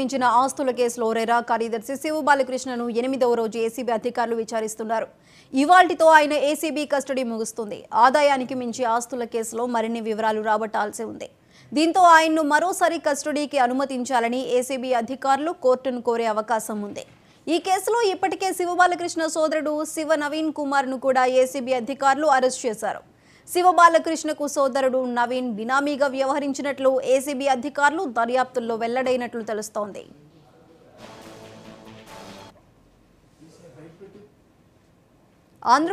మించిన ఆస్తుల కేసులో రెరా కార్యదర్శి శివ బాలకృష్ణను ఎనిమిదవ రోజు ఏసీబీ అధికారులు విచారిస్తున్నారు ఇవాల్టితో ఆయన ఏసీబీ కస్టడీ ముగుస్తుంది ఆదాయానికి మించి ఆస్తుల కేసులో మరిన్ని వివరాలు రాబట్టాల్సి ఉంది దీంతో ఆయన్ను మరోసారి కస్టడీకి అనుమతించాలని ఏసీబీ అధికారులు కోర్టును కోరే అవకాశం ఉంది ఈ కేసులో ఇప్పటికే బాలకృష్ణ సోదరుడు శివ నవీన్ కుమార్ను కూడా ఏసీబీ అధికారులు అరెస్ట్ చేశారు శివబాలకృష్ణకు సోదరుడు నవీన్ బినామీగా వ్యవహరించినట్లు ఏసీబీ అధికారులు దర్యాప్తుల్లో వెల్లడైనట్లు తెలుస్తోంది ఆంధ్ర